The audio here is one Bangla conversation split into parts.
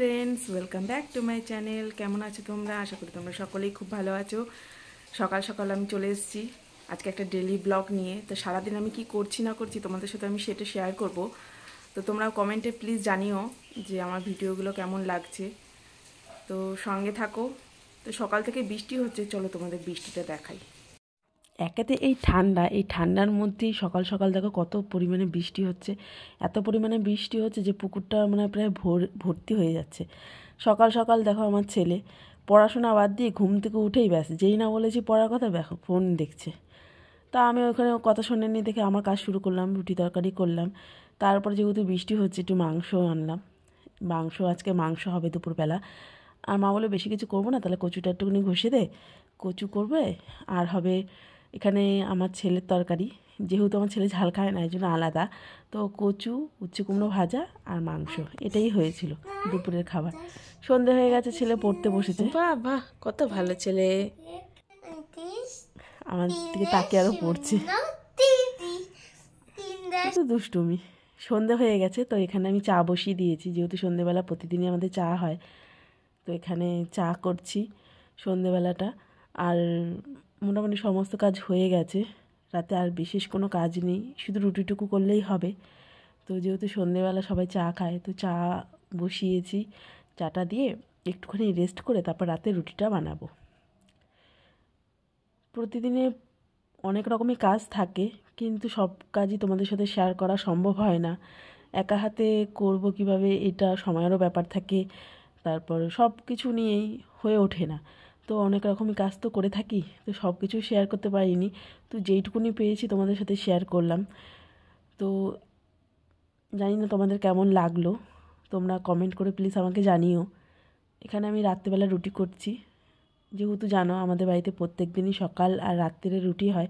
friends welcome back to my channel কেমন আছো তোমরা আশা করি তোমরা সকলেই খুব ভালো আছো সকাল সকাল আমি চলে এসেছি আজকে একটা ডেলি ব্লগ নিয়ে তো সারাদিন আমি কি করছি না করছি তোমাদের সাথে আমি সেটা শেয়ার করব তো তোমরা কমেন্টে প্লিজ জানিও যে আমার ভিডিওগুলো কেমন লাগছে তো সঙ্গে থাকো তো সকাল থেকে বৃষ্টি হচ্ছে চলো তোমাদের বৃষ্টিটা দেখাই একেতে এই ঠান্ডা এই ঠান্ডার মধ্যেই সকাল সকাল দেখো কত পরিমাণে বৃষ্টি হচ্ছে এত পরিমাণে বৃষ্টি হচ্ছে যে পুকুরটা মানে প্রায় ভোর ভর্তি হয়ে যাচ্ছে সকাল সকাল দেখো আমার ছেলে পড়াশোনা বাদ দিয়ে ঘুম থেকে উঠেই ব্যাস যেই না বলেছি পড়ার কথা দেখো ফোন দেখছে তা আমি ওখানে কথা শোনেনি দেখে আমার কাজ শুরু করলাম রুটি তরকারি করলাম তারপর যেহেতু বৃষ্টি হচ্ছে একটু মাংস আনলাম মাংস আজকে মাংস হবে দুপুরবেলা আর মা বলে বেশি কিছু করবো না তাহলে কচুটা একটুখানি ঘষে দে কচু করবে আর হবে এখানে আমার ছেলের তরকারি যেহেতু আমার ছেলে ঝাল খায় না এই জন্য আলাদা তো কচু উচ্ছে কুমড়ো ভাজা আর মাংস এটাই হয়েছিল দুপুরের খাবার সন্ধে হয়ে গেছে ছেলে পড়তে বসেছে বাহ বাহ কত ভালো ছেলে আমার দিকে তাকে আরও পড়ছে দুষ্টুমি সন্ধে হয়ে গেছে তো এখানে আমি চা বসিয়ে দিয়েছি যেহেতু সন্ধেবেলা প্রতিদিনই আমাদের চা হয় তো এখানে চা করছি সন্ধেবেলাটা আর মোটামুটি সমস্ত কাজ হয়ে গেছে রাতে আর বিশেষ কোনো কাজ নেই শুধু রুটিটুকু করলেই হবে তো যেহেতু সন্ধেবেলা সবাই চা খায় তো চা বসিয়েছি চাটা দিয়ে একটুখানি রেস্ট করে তারপর রাতে রুটিটা বানাবো প্রতিদিনে অনেক রকমই কাজ থাকে কিন্তু সব কাজই তোমাদের সাথে শেয়ার করা সম্ভব হয় না একা হাতে করব কিভাবে এটা সময়েরও ব্যাপার থাকে তারপর সব কিছু নিয়েই হয়ে ওঠে না তো অনেক রকমই কাজ তো করে থাকি তো সব কিছু শেয়ার করতে পারিনি তো যেইটুকুনি পেয়েছি তোমাদের সাথে শেয়ার করলাম তো জানি না তোমাদের কেমন লাগলো তোমরা কমেন্ট করে প্লিজ আমাকে জানিও এখানে আমি রাত্রেবেলা রুটি করছি যেহেতু জানো আমাদের বাড়িতে প্রত্যেক দিনই সকাল আর রাত্রে রুটি হয়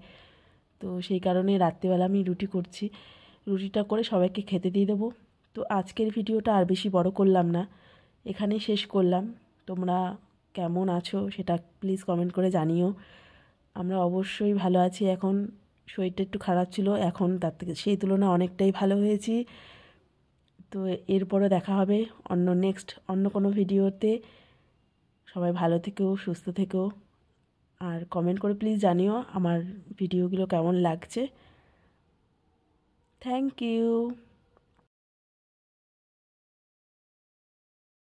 তো সেই কারণে রাত্রেবেলা আমি রুটি করছি রুটিটা করে সবাইকে খেতে দিয়ে দেবো তো আজকের ভিডিওটা আর বেশি বড় করলাম না এখানেই শেষ করলাম তোমরা কেমন আছো সেটা প্লিজ কমেন্ট করে জানিও আমরা অবশ্যই ভালো আছি এখন শরীরটা একটু খারাপ ছিল এখন তার থেকে সেই তুলনায় অনেকটাই ভালো হয়েছি তো এরপরে দেখা হবে অন্য নেক্সট অন্য কোনো ভিডিওতে সবাই ভালো থেকেও সুস্থ থেকেও আর কমেন্ট করে প্লিজ জানিও আমার ভিডিওগুলো কেমন লাগছে থ্যাংক ইউ